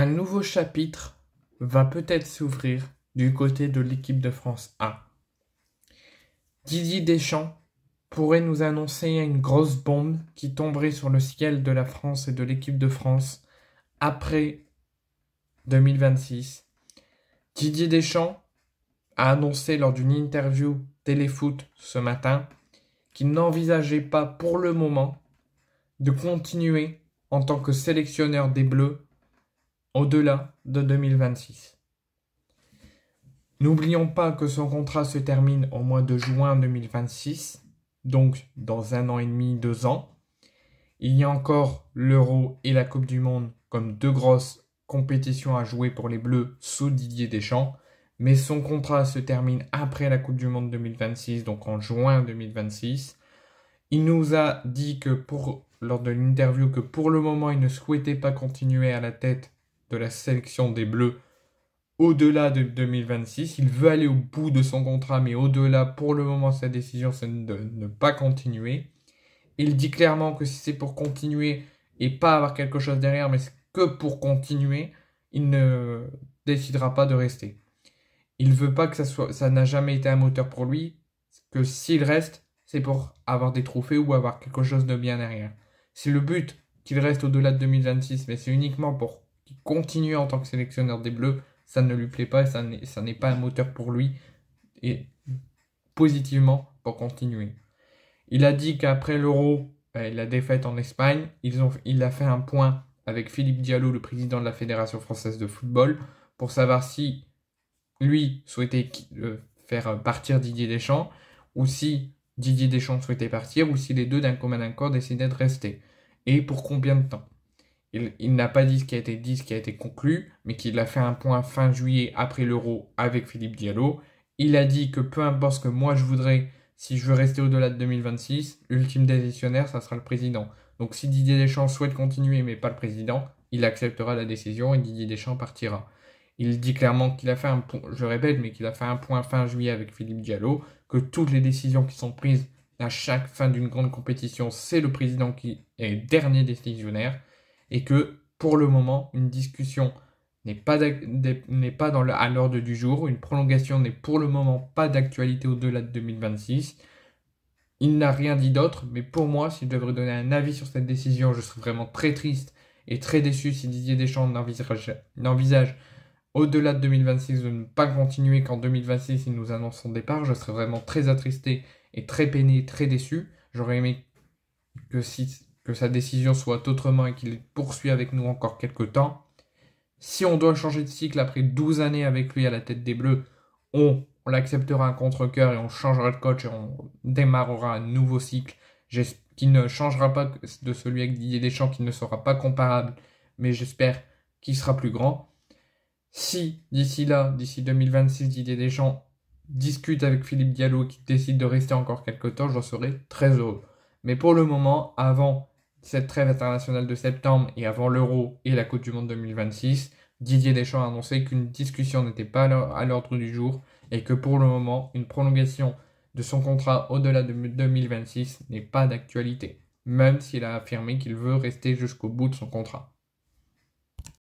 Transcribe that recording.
Un nouveau chapitre va peut-être s'ouvrir du côté de l'équipe de France A. Didier Deschamps pourrait nous annoncer une grosse bombe qui tomberait sur le ciel de la France et de l'équipe de France après 2026. Didier Deschamps a annoncé lors d'une interview téléfoot ce matin qu'il n'envisageait pas pour le moment de continuer en tant que sélectionneur des Bleus au-delà de 2026. N'oublions pas que son contrat se termine au mois de juin 2026, donc dans un an et demi, deux ans. Il y a encore l'Euro et la Coupe du Monde comme deux grosses compétitions à jouer pour les Bleus sous Didier Deschamps, mais son contrat se termine après la Coupe du Monde 2026, donc en juin 2026. Il nous a dit que pour, lors de l'interview que pour le moment il ne souhaitait pas continuer à la tête de la sélection des Bleus au-delà de 2026. Il veut aller au bout de son contrat, mais au-delà, pour le moment, sa décision, c'est de ne pas continuer. Il dit clairement que si c'est pour continuer et pas avoir quelque chose derrière, mais que pour continuer, il ne décidera pas de rester. Il veut pas que ça soit, ça n'a jamais été un moteur pour lui, que s'il reste, c'est pour avoir des trophées ou avoir quelque chose de bien derrière. C'est le but qu'il reste au-delà de 2026, mais c'est uniquement pour il continue en tant que sélectionneur des Bleus, ça ne lui plaît pas et ça n'est pas un moteur pour lui et positivement pour continuer. Il a dit qu'après l'Euro euh, et la défaite en Espagne, ils ont, il a fait un point avec Philippe Diallo, le président de la Fédération française de football, pour savoir si lui souhaitait euh, faire partir Didier Deschamps ou si Didier Deschamps souhaitait partir ou si les deux d'un commun accord décidaient de rester et pour combien de temps il, n'a pas dit ce qui a été dit, ce qui a été conclu, mais qu'il a fait un point fin juillet après l'euro avec Philippe Diallo. Il a dit que peu importe ce que moi je voudrais, si je veux rester au-delà de 2026, l'ultime décisionnaire, ça sera le président. Donc si Didier Deschamps souhaite continuer mais pas le président, il acceptera la décision et Didier Deschamps partira. Il dit clairement qu'il a fait un point, je répète, mais qu'il a fait un point fin juillet avec Philippe Diallo, que toutes les décisions qui sont prises à chaque fin d'une grande compétition, c'est le président qui est dernier décisionnaire, et que pour le moment, une discussion n'est pas, pas dans le, à l'ordre du jour, une prolongation n'est pour le moment pas d'actualité au-delà de 2026. Il n'a rien dit d'autre, mais pour moi, s'il devrait donner un avis sur cette décision, je serais vraiment très triste et très déçu si Didier Deschamps n'envisage, n'envisage au-delà de 2026 de ne pas continuer qu'en 2026 il nous annonce son départ. Je serais vraiment très attristé et très peiné, très déçu. J'aurais aimé que si que sa décision soit autrement et qu'il poursuit avec nous encore quelques temps. Si on doit changer de cycle après 12 années avec lui à la tête des Bleus, on, on l'acceptera à contre-coeur et on changera de coach et on démarrera un nouveau cycle qui ne changera pas de celui avec Didier Deschamps, qui ne sera pas comparable, mais j'espère qu'il sera plus grand. Si d'ici là, d'ici 2026, Didier Deschamps discute avec Philippe Diallo qui décide de rester encore quelques temps, j'en serai très heureux. Mais pour le moment, avant cette trêve internationale de septembre et avant l'Euro et la Coupe du Monde 2026, Didier Deschamps a annoncé qu'une discussion n'était pas à l'ordre du jour et que pour le moment, une prolongation de son contrat au-delà de 2026 n'est pas d'actualité, même s'il a affirmé qu'il veut rester jusqu'au bout de son contrat.